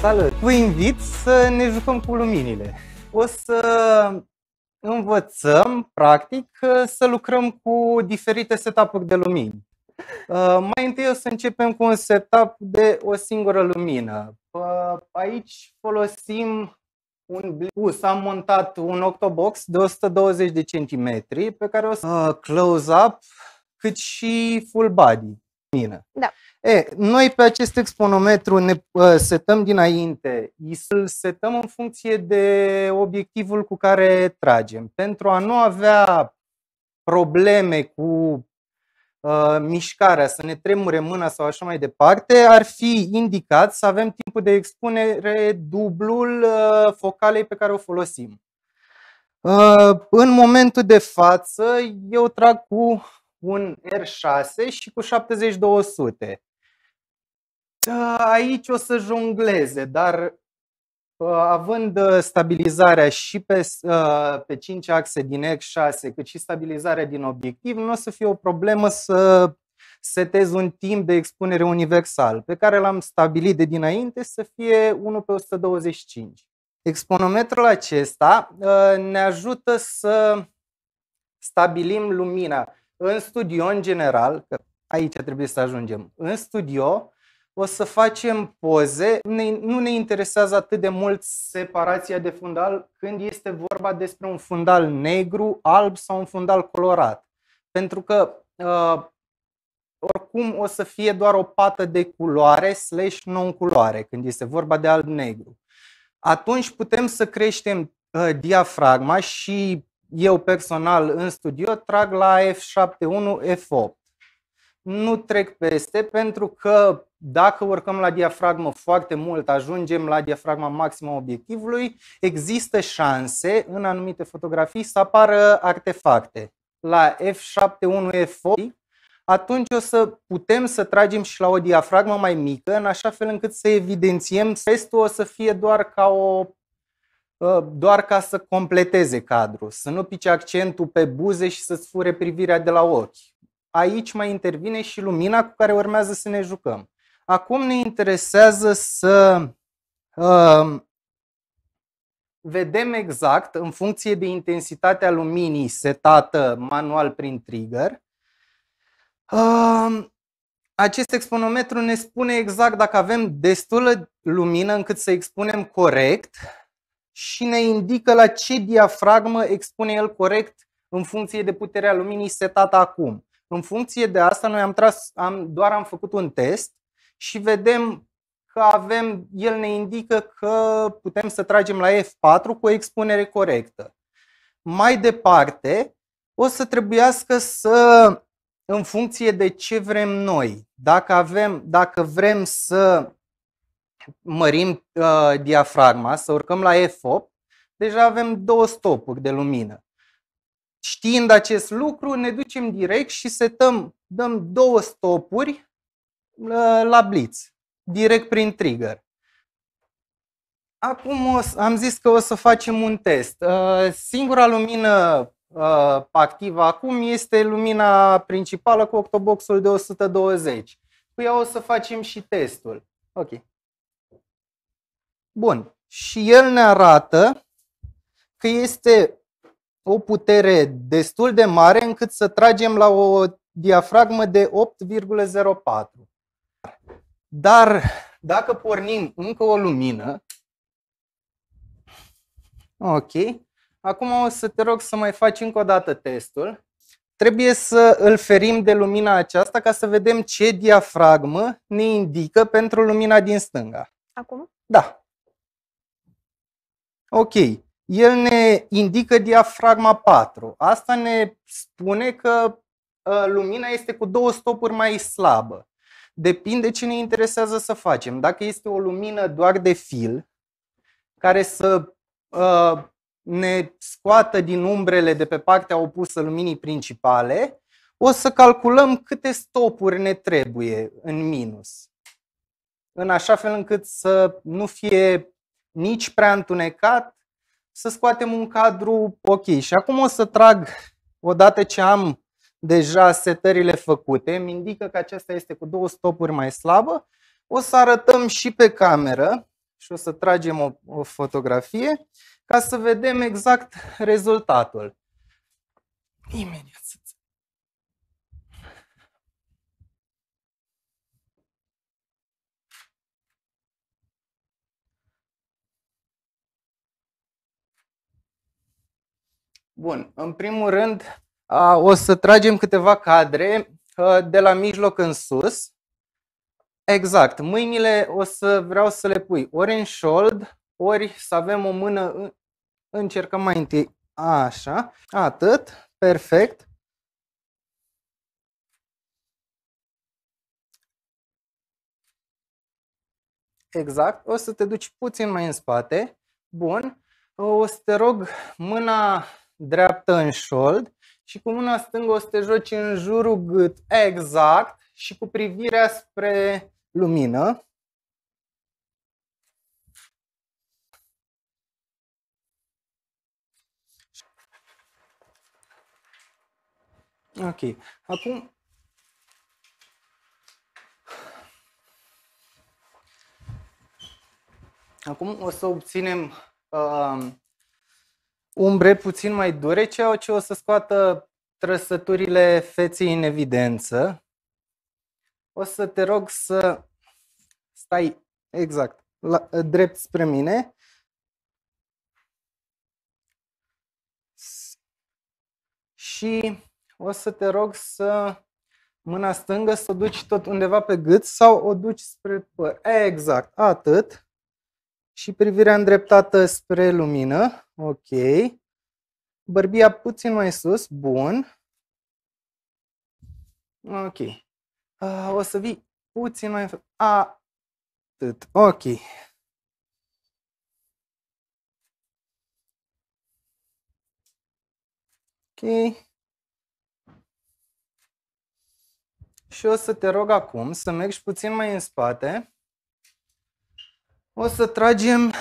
Salut! vă invit să ne jucăm cu luminile. O să învățăm, practic, să lucrăm cu diferite setup-uri de lumini. Uh, mai întâi o să începem cu un setup de o singură lumină. Uh, aici folosim un blus Am montat un octobox de 120 de centimetri pe care o să uh, close-up cât și full body lumină. Da. E, noi pe acest exponometru ne uh, setăm dinainte, îl setăm în funcție de obiectivul cu care tragem. Pentru a nu avea probleme cu uh, mișcarea, să ne tremure mâna sau așa mai departe, ar fi indicat să avem timpul de expunere dublul uh, focalei pe care o folosim. În momentul de față, eu trag cu un R6 și cu 7200. Da, aici o să jongleze, dar ă, având ă, stabilizarea și pe, ă, pe 5 axe din X6, cât și stabilizarea din obiectiv, nu o să fie o problemă să setez un timp de expunere universal, pe care l-am stabilit de dinainte să fie 1 pe 125. Exponometrul acesta ne ajută să stabilim lumina. În studio, în general, că aici trebuie să ajungem, în studio o să facem poze, ne, nu ne interesează atât de mult separația de fundal când este vorba despre un fundal negru, alb sau un fundal colorat. Pentru că uh, oricum o să fie doar o pată de culoare slash non-culoare când este vorba de alb-negru. Atunci putem să creștem uh, diafragma și eu personal în studio trag la F71, F8. Nu trec peste pentru că dacă urcăm la diafragmă foarte mult, ajungem la diafragma maximă obiectivului, există șanse în anumite fotografii să apară artefacte. La F71, F8, atunci o să putem să tragem și la o diafragmă mai mică, în așa fel încât să evidențiem, testul o să fie doar ca o Ă, doar ca să completeze cadrul, să nu pice accentul pe buze și să-ți fure privirea de la ochi. Aici mai intervine și lumina cu care urmează să ne jucăm. Acum ne interesează să uh, vedem exact, în funcție de intensitatea luminii setată manual prin trigger, uh, acest exponometru ne spune exact dacă avem destulă lumină încât să expunem corect și ne indică la ce diafragmă expune el corect în funcție de puterea luminii setată acum. În funcție de asta, noi am tras, am, doar am făcut un test și vedem că avem, el ne indică că putem să tragem la F4 cu o expunere corectă. Mai departe, o să trebuiască să, în funcție de ce vrem noi, dacă, avem, dacă vrem să mărim uh, diafragma, să urcăm la F8, deja avem două stopuri de lumină. Știind acest lucru, ne ducem direct și setăm, dăm două stopuri uh, la blitz, direct prin trigger. Acum o, am zis că o să facem un test. Uh, singura lumină uh, activă acum este lumina principală cu octoboxul de 120. Cu ea o să facem și testul. Ok. Bun. Și el ne arată că este o putere destul de mare încât să tragem la o diafragmă de 8,04. Dar dacă pornim încă o lumină, ok, acum o să te rog să mai faci încă o dată testul. Trebuie să îl ferim de lumina aceasta ca să vedem ce diafragmă ne indică pentru lumina din stânga. Acum? Da. Ok, el ne indică diafragma 4. Asta ne spune că ă, lumina este cu două stopuri mai slabă. Depinde ce ne interesează să facem. Dacă este o lumină doar de fil, care să uh, ne scoată din umbrele de pe partea opusă luminii principale, o să calculăm câte stopuri ne trebuie în minus. În așa fel încât să nu fie nici prea întunecat, să scoatem un cadru ok. Și acum o să trag, odată ce am deja setările făcute, mi indică că aceasta este cu două stopuri mai slabă, o să arătăm și pe cameră și o să tragem o, o fotografie ca să vedem exact rezultatul. Imediat să Bun, în primul rând o să tragem câteva cadre de la mijloc în sus. Exact, mâinile o să vreau să le pui ori în șold, ori să avem o mână, încercăm mai întâi, așa, atât, perfect. Exact, o să te duci puțin mai în spate, bun. O să te rog mâna dreaptă în șold și cu mâna stângă o să te joci în jurul gât exact și cu privirea spre lumină. Ok. Acum Acum o să obținem uh, umbre puțin mai dure, ceea ce o să scoată trăsăturile feței în evidență. O să te rog să stai exact la, drept spre mine. Și o să te rog să mâna stângă să o duci tot undeva pe gât sau o duci spre păr. Exact, atât. Și privirea îndreptată spre lumină. Ok. Bărbia puțin mai sus. Bun. Ok. A, o să vii puțin mai... A, atât. Ok. Ok. Și o să te rog acum să mergi puțin mai în spate. O să tragem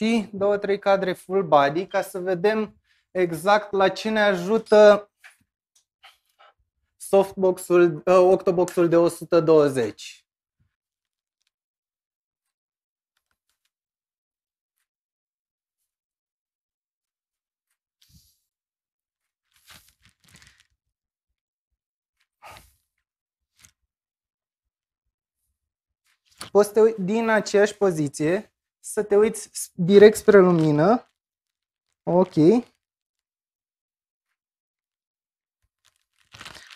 și două, trei cadre full body ca să vedem exact la ce ne ajută softbox-ul, uh, octobox de 120. Poți să te din aceeași poziție să te uiți direct spre lumină. Ok.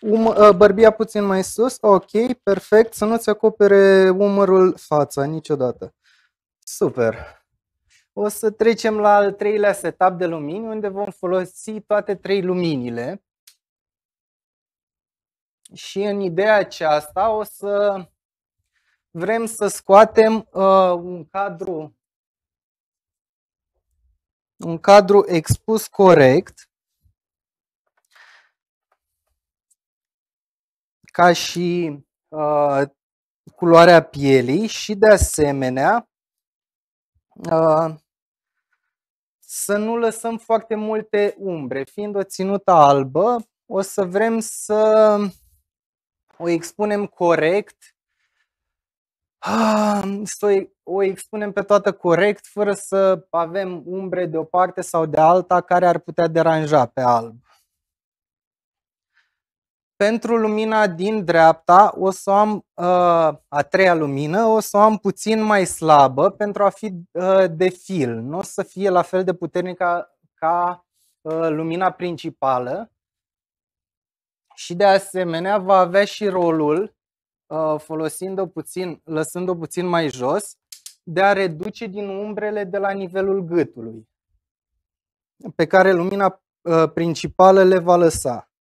Um, uh, bărbia puțin mai sus, ok, perfect, să nu-ți acopere umărul fața niciodată. Super! O să trecem la al treilea setup de lumini, unde vom folosi toate trei luminile. Și în ideea aceasta o să vrem să scoatem uh, un cadru un cadru expus corect ca și uh, culoarea pielii și de asemenea uh, să nu lăsăm foarte multe umbre. Fiind o ținută albă, o să vrem să o expunem corect Ah, să o expunem pe toată corect, fără să avem umbre de o parte sau de alta care ar putea deranja pe alb. Pentru lumina din dreapta o să am uh, a treia lumină, o să o am puțin mai slabă pentru a fi uh, de fil. Nu o să fie la fel de puternică ca uh, lumina principală. Și de asemenea va avea și rolul Uh, folosind-o puțin, lăsând-o puțin mai jos, de a reduce din umbrele de la nivelul gâtului, pe care lumina uh, principală le va lăsa.